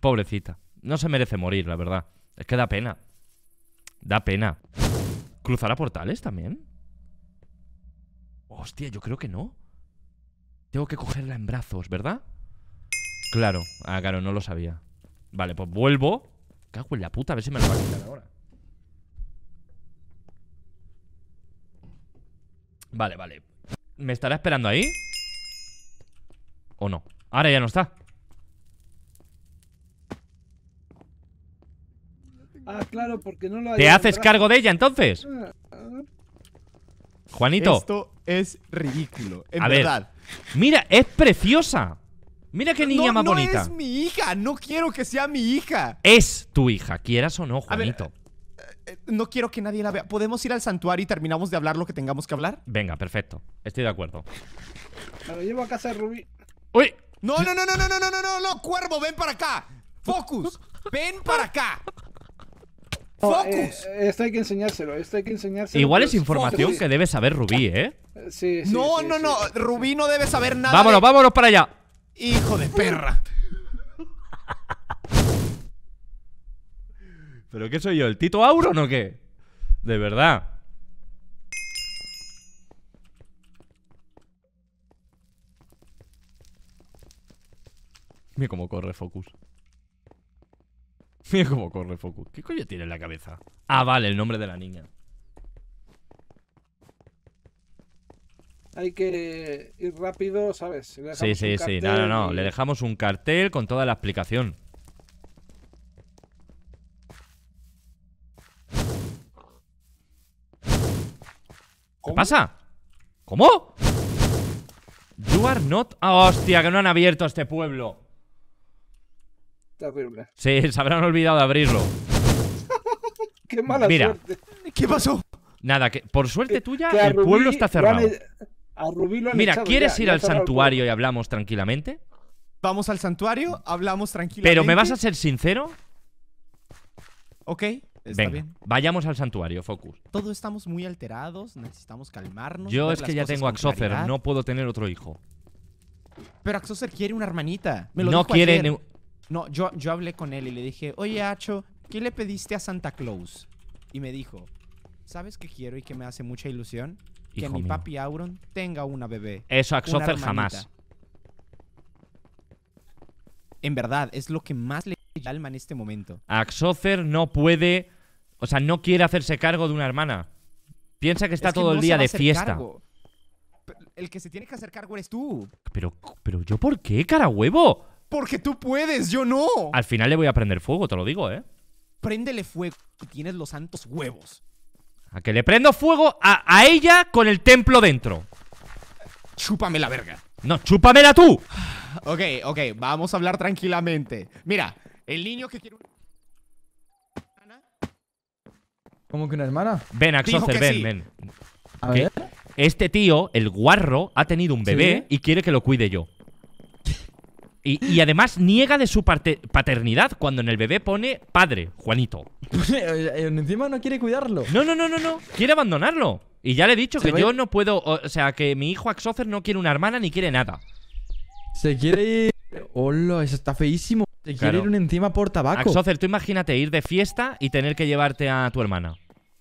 Pobrecita. No se merece morir, la verdad. Es que da pena. Da pena. ¿Cruzará portales también? Hostia, yo creo que no. Tengo que cogerla en brazos, ¿verdad? Claro. Ah, claro, no lo sabía. Vale, pues vuelvo. Cago en la puta, a ver si me lo va a quitar ahora. Vale, vale. ¿Me estará esperando ahí? ¿O no? Ahora ya no está. Ah, claro, porque no lo ¿Te haces cargo de ella entonces? Ah, ah. Juanito. Esto es ridículo, en a verdad. Ver. Mira, es preciosa. Mira qué niña más bonita. No es mi hija, no quiero que sea mi hija. Es tu hija, quieras o no, Juanito. Eh, no quiero que nadie la vea. ¿Podemos ir al santuario y terminamos de hablar lo que tengamos que hablar? Venga, perfecto. Estoy de acuerdo. Me lo llevo a casa de Rubí. ¡Uy! No, no, no, no, no, no, no, no, no, no, cuervo, ven para acá. Focus, ven para acá. Eh, Focus. esto hay que enseñárselo, esto hay que enseñárselo. Igual es información que debe saber Rubí, ¿eh? eh sí, No, no, no, Rubí no debe saber nada. Vámonos, vámonos para allá. Hijo de perra. ¿Pero qué soy yo? ¿El Tito Auro, o qué? De verdad. Mira cómo corre Focus. Mira cómo corre Focus. ¿Qué coño tiene en la cabeza? Ah, vale, el nombre de la niña. hay que ir rápido, ¿sabes? sí, sí, sí. No, no, no. Le dejamos un cartel con toda la explicación. ¿Qué pasa? ¿Cómo? You are not... hostia, que no han abierto este pueblo Sí, se habrán olvidado de abrirlo Mira. ¿Qué pasó? Nada, que por suerte tuya el pueblo está cerrado e- Mira, ¿quieres ir al santuario y hablamos tranquilamente? Vamos al santuario, hablamos tranquilamente ¿Pero me vas a ser sincero? Ok Venga, vayamos al santuario, Focus. Todos estamos muy alterados, necesitamos calmarnos. Yo es que ya tengo Axofer, no puedo tener otro hijo. Pero Axofer quiere una hermanita. Me lo no dijo quiere. No, yo, yo hablé con él y le dije, oye, Acho, ¿qué le pediste a Santa Claus? Y me dijo, ¿sabes qué quiero y que me hace mucha ilusión? que mi papi Auron tenga una bebé. Eso, Axofer jamás. En verdad, es lo que más le alma en este momento. Axofer no puede o sea, no quiere hacerse cargo de una hermana. Piensa que está todo el día de fiesta. El que se tiene que hacer cargo eres tú. Pero, pero yo por qué, cara huevo. Porque tú puedes, yo no. Al final le voy a prender fuego, te lo digo, ¿eh? Préndele fuego, que tienes los santos huevos. A que le prendo fuego a, ella con el templo dentro. Chúpame la verga. No, chúpamela tú. Ok, ok, vamos a hablar tranquilamente. Mira, el niño que quiere... ¿Cómo que una hermana? Ven, Axocer, ven, ven. A ver. Este tío, el guarro, ha tenido un bebé y quiere que lo cuide yo. Y, además niega de su paternidad cuando en el bebé pone padre, Juanito. Eh, encima no quiere cuidarlo. No, no, no, no, no. Quiere abandonarlo. Y ya le he dicho que yo no puedo. O sea, que mi hijo Axocer no quiere una hermana ni quiere nada. Se quiere ir Hola, eso está feísimo. Te quiero quiere ir un encima por tabaco. Axocer, tú imagínate ir de fiesta y tener que llevarte a tu hermana.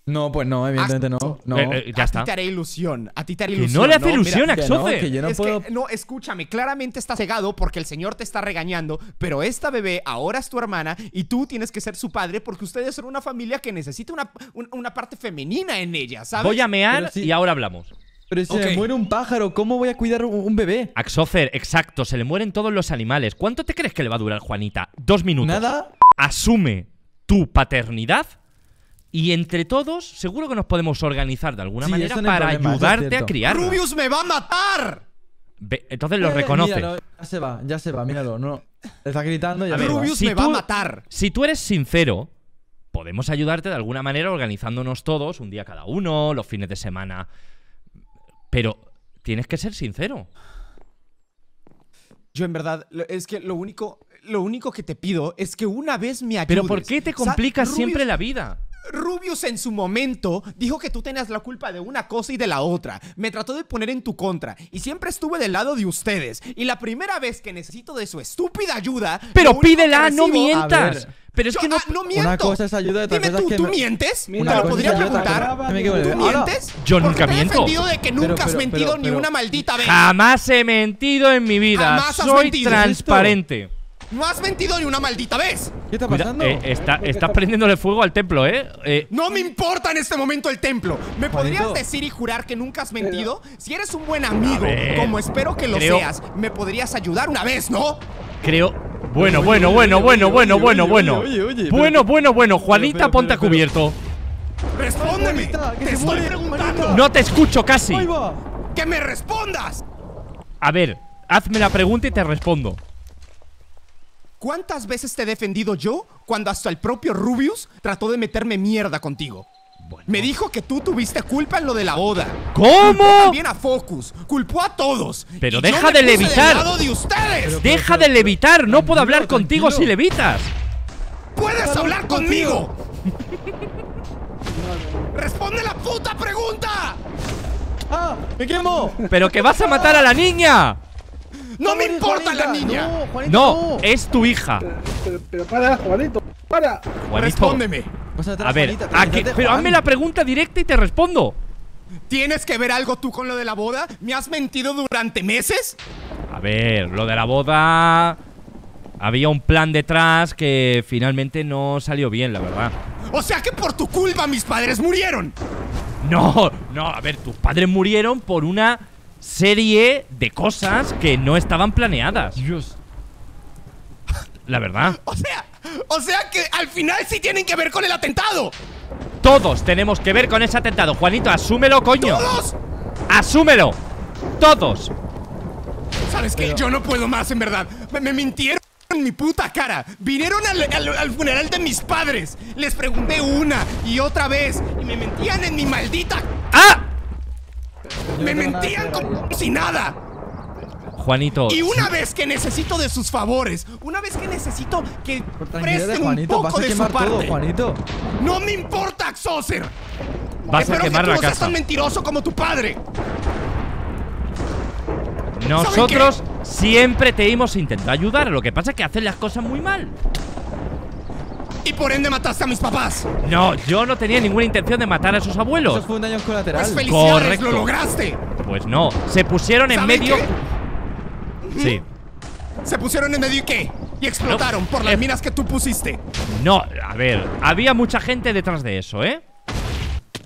No, pues no, evidentemente no. Eh, eh, ya está. A ti te haré ilusión. A ti te haré ilusión. no le hace ilusión, Axoce. No, no, escúchame, claramente está cegado porque el señor te está regañando, pero esta bebé ahora es tu hermana y tú tienes que ser su padre porque ustedes son una familia que necesita una, parte femenina en ella, ¿sabes? Voy a mear y ahora hablamos. Pero si se muere un pájaro, ¿cómo voy a cuidar un, bebé? Axofer, exacto, se le mueren todos los animales. ¿Cuánto te crees que le va a durar, Juanita? Dos minutos. Nada. Asume tu paternidad y entre todos, seguro que nos podemos organizar de alguna manera para ayudarte a criar. ¡Rubius me va a matar! entonces lo eh, reconoce. ya se va, ya se va, míralo. No, está gritando y ya ver, Rubius me va a matar. Si tú eres sincero, podemos ayudarte de alguna manera organizándonos todos, un día cada uno, los fines de semana pero tienes que ser sincero. Yo en verdad, es que lo único, lo único que te pido es que una vez me ayudes. Pero ¿por qué te complicas siempre la vida? Rubius en su momento dijo que tú tenías la culpa de una cosa y de la otra. Me trató de poner en tu contra y siempre estuve del lado de ustedes. Y la primera vez que necesito de su estúpida ayuda. Pero pídela, no mientas. Pero es que no, ah, no miento. cosa es ayuda de Dime tú, ¿tú mientes? lo podría preguntar? ¿Tú mientes? Yo nunca miento. He de que nunca has mentido ni una maldita vez. Jamás he mentido en mi vida. Jamás Soy transparente. ¡No has mentido ni una maldita vez! ¿Qué está pasando? Eh, estás prendiéndole fuego al templo, ¿eh? ¿eh? ¡No me importa en este momento el templo! ¿Me podrías decir y jurar que nunca has mentido? Si eres un buen amigo, como espero que lo seas, ¿me podrías ayudar una vez, no? Creo... Bueno, bueno, bueno, bueno, bueno, bueno, bueno. Bueno, bueno, bueno. Juanita, ponte a cubierto. ¡Respóndeme! ¡Te estoy preguntando! No te escucho casi. ¡Que me respondas! A ver, hazme la pregunta y te respondo. ¿Cuántas veces te he defendido yo cuando hasta el propio Rubius trató de meterme mierda contigo? Me dijo que tú tuviste culpa en lo de la boda. ¿Cómo? también a Focus. Culpó a todos. Pero deja de levitar. deja de levitar. No puedo hablar contigo si levitas. ¡Puedes hablar conmigo! ¡Responde la puta pregunta! ¡Ah! ¡Me quemo! ¡Pero que vas a matar a la niña! ¡No me importa la niña! No, es tu hija. Pero, para, Juanito, para. Respóndeme. a, ver, pero hazme la pregunta directa y te respondo. ¿Tienes que ver algo tú con lo de la boda? ¿Me has mentido durante meses? A ver, lo de la boda. Había un plan detrás que finalmente no salió bien, la verdad. O sea que por tu culpa mis padres murieron. No, no, a ver, tus padres murieron por una serie de cosas que no estaban planeadas. Dios. La verdad. O sea, o sea que al final sí tienen que ver con el atentado. Todos tenemos que ver con ese atentado. Juanito, asúmelo, coño. ¡Todos! ¡Asúmelo! ¡Todos! ¿Sabes que Yo no puedo más, en verdad. Me, mintieron en mi puta cara. Vinieron al, al, funeral de mis padres. Les pregunté una y otra vez. Y me mentían en mi maldita. ¡Ah! ¡Me mentían como si nada! Juanito. Y una vez que necesito de sus favores, una vez que necesito que presten un poco de su parte. Juanito. No me importa, Xoser. Vas a quemar la no casa. seas tan mentiroso como tu padre. Nosotros siempre te hemos intentado ayudar. Lo que pasa es que hacen las cosas muy mal y por ende mataste a mis papás. No, yo no tenía ninguna intención de matar a esos abuelos. Eso fue un daño colateral. Pues felicidades, lo lograste. Pues no, se pusieron en medio. Sí. ¿Se pusieron en medio y qué? Y explotaron por las eh, minas que tú pusiste. No, a ver, había mucha gente detrás de eso, ¿eh?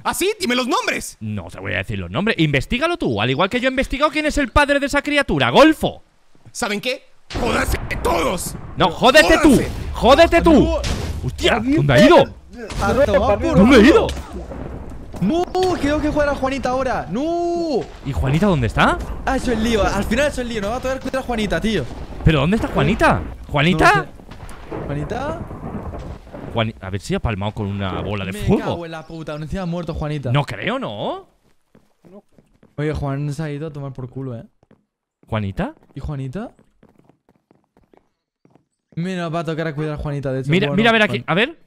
¿Ah, sí? Dime los nombres. No te voy a decir los nombres. Investígalo tú, al igual que yo he investigado quién es el padre de esa criatura, Golfo. ¿Saben qué? ¡Jódanse todos! No, jódete tú. Jódete tú. ¡Hostia! ¿Dónde ha ido? ¿Dónde ha ido? ¡No! Creo que a Juanita ahora. ¡No! ¿Y Juanita dónde está? Ah, eso es lío. Al final eso es lío. No va a tocar contra Juanita, tío. ¿Pero dónde está Juanita? ¿Juanita? ¿Juanita? Juan... A ver si ha palmado con una bola de Me fuego. Cago en la puta. No ha muerto Juanita. No creo, ¿no? Oye, Juan se ha ido a tomar por culo, ¿eh? ¿Juanita? ¿Y Juanita? Mira, va a tocar a cuidar a Juanita, de hecho. Mira, mira a ver aquí. A ver.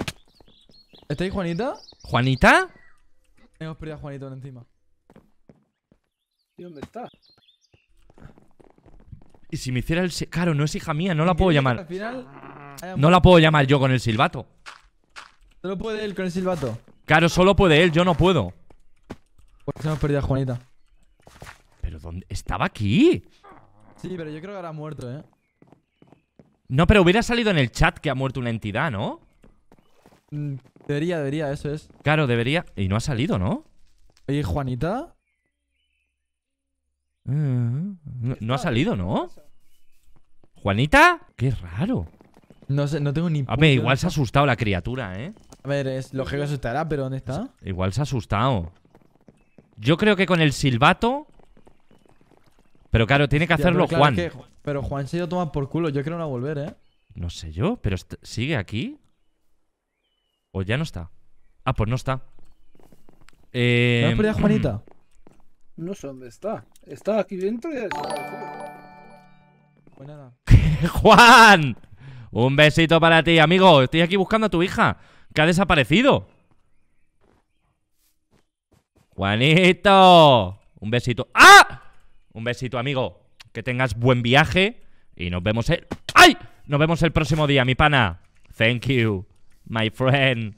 ¿Está ahí Juanita? ¿Juanita? Hemos perdido a Juanito encima. ¿Y dónde está? Y si me hiciera el... Claro, no es hija mía, no la puedo llamar. Al final, no la puedo llamar yo con el silbato. Solo puede él con el silbato. Claro, solo puede él, yo no puedo. Por hemos perdido a Juanita. ¿Pero dónde? ¿Estaba aquí? Sí, pero yo creo que ahora ha muerto, ¿eh? No, pero hubiera salido en el chat que ha muerto una entidad, ¿no? Mm, debería, debería, eso es. Claro, debería. Y no ha salido, ¿no? ¿Y Juanita. Eh, no, ha salido, ¿no? ¿Juanita? Qué raro. No no tengo ni. Ah, A ver, igual se ha asustado la criatura, ¿eh? A ver, es lógico que asustará, pero ¿dónde está? Igual se ha asustado. Yo creo que con el silbato pero claro, tiene que hacerlo Juan. pero Juan se lo toma por culo. Yo quiero no volver, ¿eh? No sé yo, pero ¿sigue aquí? ¿O ya no está? Ah, pues no está. Eh... ¿No has eh, perdido a Juanita? No sé dónde está. Está aquí dentro pues ¡Juan! Un besito para ti, amigo. Estoy aquí buscando a tu hija, que ha desaparecido. ¡Juanito! Un besito. ¡Ah! Un besito, amigo. Que tengas buen viaje y nos vemos el... ¡Ay! Nos vemos el próximo día, mi pana. Thank you, my friend.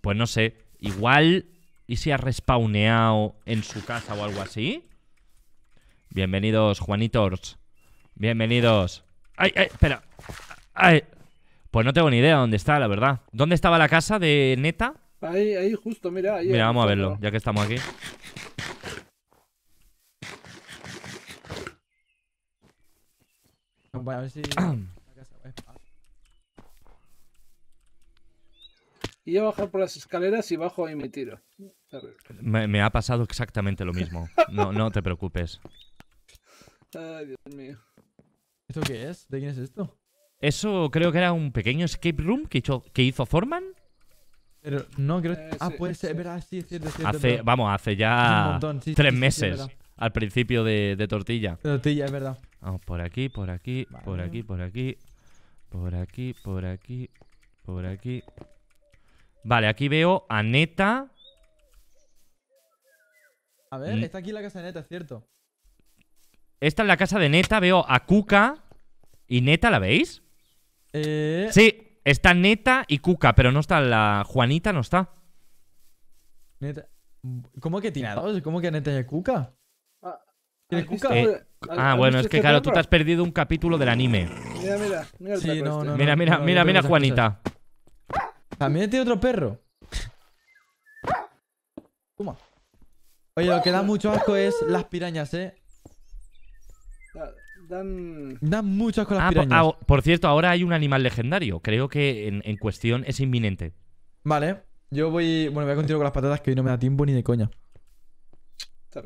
Pues no sé, igual... ¿Y si ha respawneado en su casa o algo así? Bienvenidos, Juanitos. Bienvenidos. ¡Ay, ay! Espera. ¡Ay! Pues no tengo ni idea dónde está, la verdad. ¿Dónde estaba la casa de Neta? Ahí, ahí justo, mira. mira, vamos a verlo, ya que estamos aquí. a y yo bajar por las escaleras y bajo ahí me tiro. Me, ha pasado exactamente lo mismo. No, te preocupes. Ay, Dios mío. ¿Esto qué es? ¿De quién es esto? Eso creo que era un pequeño escape room que hizo, que hizo Forman. Pero no creo. Eh, ah, puede ser, cierto, Hace, vamos, hace ya tres meses. al principio de, de Tortilla. Tortilla, es verdad. Vamos por aquí, por aquí, por aquí, por aquí. Por aquí, por aquí, por aquí. Vale, aquí veo a Neta. A ver, está aquí la casa de Neta, es cierto. Esta es la casa de Neta, veo a Cuca. ¿Y Neta la veis? Eh. Sí, está Neta y Cuca, pero no está la... Juanita no está. Neta... ¿Cómo que tiene dos? ¿Cómo que Neta y Cuca? Eh, ah, bueno, es que este claro, tú te has perdido un capítulo del anime. Mira, mira, mira este. Mira, mira, mira, mira, Juanita. También tiene otro perro. Toma. Oye, lo que da mucho asco es las pirañas, eh. Dan... mucho asco las ah, pirañas. Ah, por, cierto, ahora hay un animal legendario. Creo que en cuestión es inminente. Vale, yo voy. Bueno, voy a continuar con las patatas que hoy no me da tiempo ni de coña.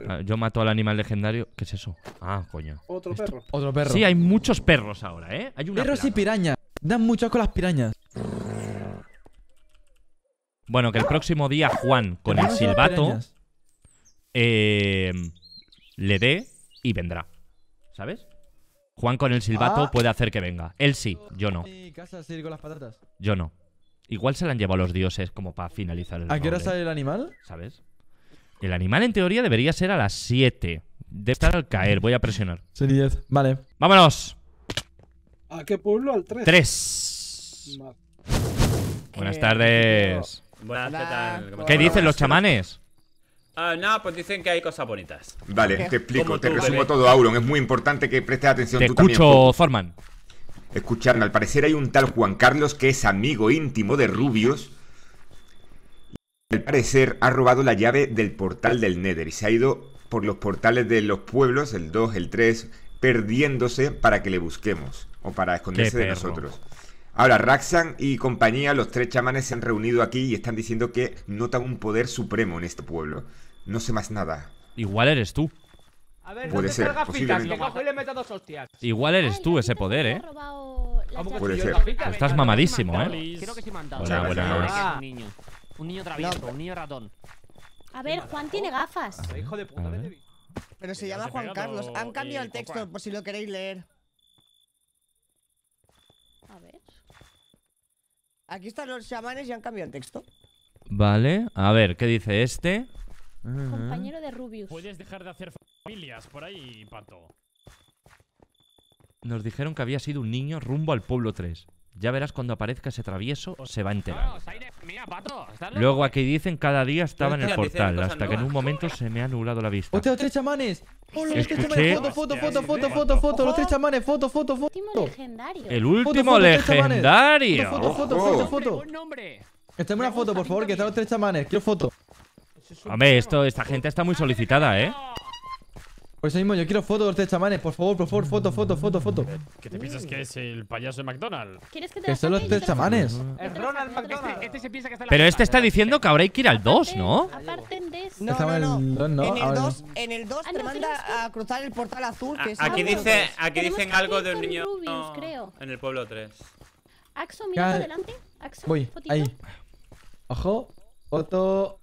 Ah, yo mato al animal legendario. ¿Qué es eso? Ah, coño. Otro perro. Otro perro. Sí, hay muchos perros ahora, ¿eh? Hay una perros y pirañas. Dan mucho con las pirañas. Bueno, que el próximo día Juan con el silbato eh, le dé y vendrá. ¿Sabes? Juan con el silbato ah. puede hacer que venga. Él sí, yo no. Yo no. Igual se la han llevado los dioses como para finalizar el. ¿A qué hora ¿eh? sale el animal? ¿Sabes? El animal en teoría debería ser a las 7. Debe estar al caer, voy a presionar. Sí, 10. Vale. Vámonos. ¿A qué pueblo? Al 3. 3. Buenas tardes. Buenas, ¿qué tal? ¿Qué, dicen los chamanes? Ah, no, pues dicen que hay cosas bonitas. Vale, te explico, te resumo todo, Auron. Es muy importante que prestes atención te escucho, Forman. Escucharme, al parecer hay un tal Juan Carlos que es amigo íntimo de Rubios al parecer ha robado la llave del portal del Nether y se ha ido por los portales de los pueblos, el 2, el 3, perdiéndose para que le busquemos o para esconderse de nosotros. Ahora, Raxan y compañía, los tres chamanes se han reunido aquí y están diciendo que notan un poder supremo en este pueblo. No sé más nada. Igual eres tú. A ver, Puede ser, Igual eres tú ese poder, ¿eh? Puede ser. Estás mamadísimo, ¿eh? Hola, un niño travieso, un niño ratón. A ver, Juan tiene gafas. Pero se llama Juan Carlos. Han cambiado el texto por si lo queréis leer. A ver. Aquí están los chamanes y han cambiado el texto. Vale, a ver, ¿qué dice este? Compañero de Rubius. Puedes dejar de hacer familias por ahí, Pato. Nos dijeron que había sido un niño rumbo al pueblo 3. Ya verás cuando aparezca ese travieso, se va a enterar. Luego aquí dicen cada día estaba en el portal, hasta que en un momento se me ha nublado la vista. ¡Hostia, los tres chamanes! ¡Hola, los tres chamanes! Foto, foto, foto, foto, foto, foto, los tres chamanes, foto, foto, foto. El último legendario. El último legendario. Foto, foto, foto, foto. una foto, por favor, que están los tres chamanes. Quiero foto. Hombre, esto, esta gente está muy solicitada, ¿eh? Por eso mismo, yo quiero fotos de chamanes, por favor, por favor, foto, foto, foto, foto. ¿Qué te piensas que es el payaso de McDonald's? ¿Quieres que te Que son los tres chamanes. Es Ronald McDonald. Este se piensa que está Pero este está diciendo que habrá que ir al 2, ¿no? Aparte de eso. No, no, no. En el 2, ah, en el 2 ah, te manda a cruzar el portal azul. Ah, que es aquí dice, aquí dicen algo de un niño en el pueblo 3. Axo, mira adelante. Axo, Voy, ahí. Ojo, foto.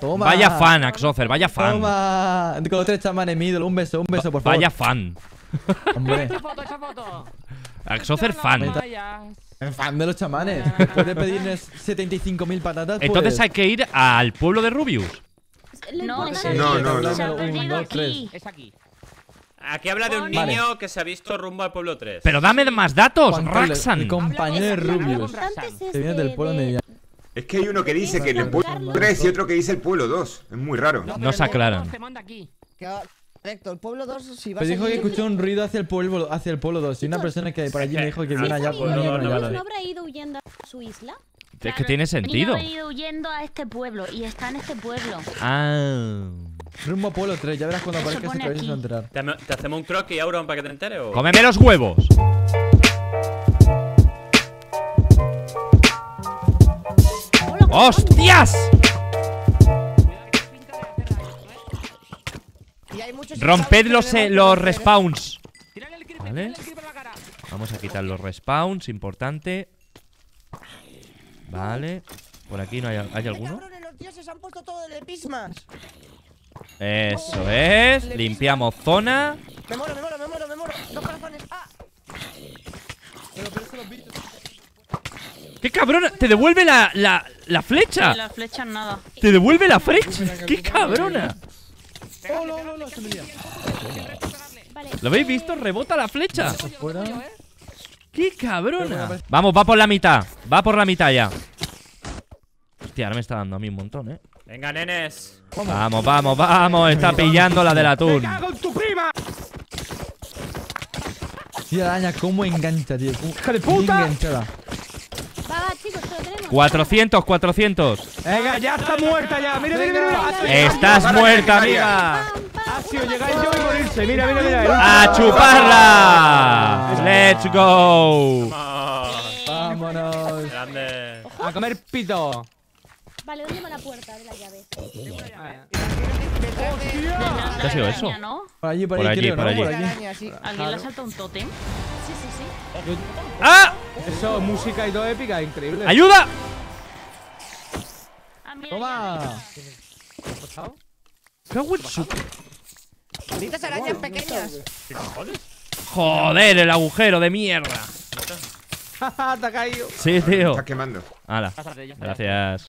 Toma. Vaya fan, Axofer, vaya fan. Toma. Con tres chamanes, Un beso, un beso, por favor. Vaya fan. Hombre. fan, foto, fan. Fan de los chamanes. Puedes pedirles 75.000 patatas. Pues. Entonces hay que ir al pueblo de Rubius. No, no, no. no, Es aquí. Aquí habla de un niño que se ha visto rumbo al pueblo 3. Pero dame más datos, Raxan. compañero de Rubius. Se viene del pueblo de... Es que hay uno que dice que el pueblo 3 y otro que dice el pueblo 2. Es muy raro. No, se aclaran. Te Correcto, el pueblo 2 si dijo que escuchó un ruido hacia el pueblo hacia el pueblo 2 y una persona que por allí me dijo que viene allá por no, no, no, ido huyendo a su isla. Es que tiene sentido. Ha ido huyendo a este pueblo y está en este pueblo. Ah. Rumbo a pueblo 3, ya verás cuando aparezca si te se a entrar. ¿Te, hacemos un croque y Auron para que te enteres o...? ¡Cómeme los huevos! ¡Hostias! Romped los, eh, los respawns. Vale. Vamos a quitar los respawns, importante. Vale. Por aquí no hay, ¿hay alguno. Eso es. Limpiamos zona. Me muero, me muero, me muero, me muero. Dos corazones. Ah. Pero, pero ¡Qué cabrona! ¡Te devuelve la, la, la flecha! la flecha nada. ¡Te devuelve la flecha! ¡Qué cabrona! ¿Lo habéis visto? ¡Rebota la flecha! ¡Qué cabrona! Vamos, va por la mitad. Va por la mitad ya. Hostia, ahora me está dando a mí un montón, eh. Venga, nenes. Vamos, vamos, vamos. Está pillando la de atún. con tu prima! cómo engancha, tío. ¡Hija de puta! 400, 400. Venga, ya está muerta ya. Mira, mira, mira. Estás muerta, amiga. Mira, mira, mira. ¡A chuparla! ¡Let's go! ¡Vámonos! ¡A comer pito! Vale, ¿dónde va la puerta de la llave? ¿Qué ha sido eso? Por allí, por, allí, por, allí. por allí. ¿Alguien le ha salto un tótem? Sí, sí, sí. ¡Ah! Eso, música y todo épica, increíble. ¡Ayuda! Ah, ¡Toma! ¿Qué ha pasado? ¿Qué ha pasado? arañas pequeñas. ¿Qué Joder, el agujero de mierda. te ha caído. Sí, tío. Está quemando. Hala. Gracias.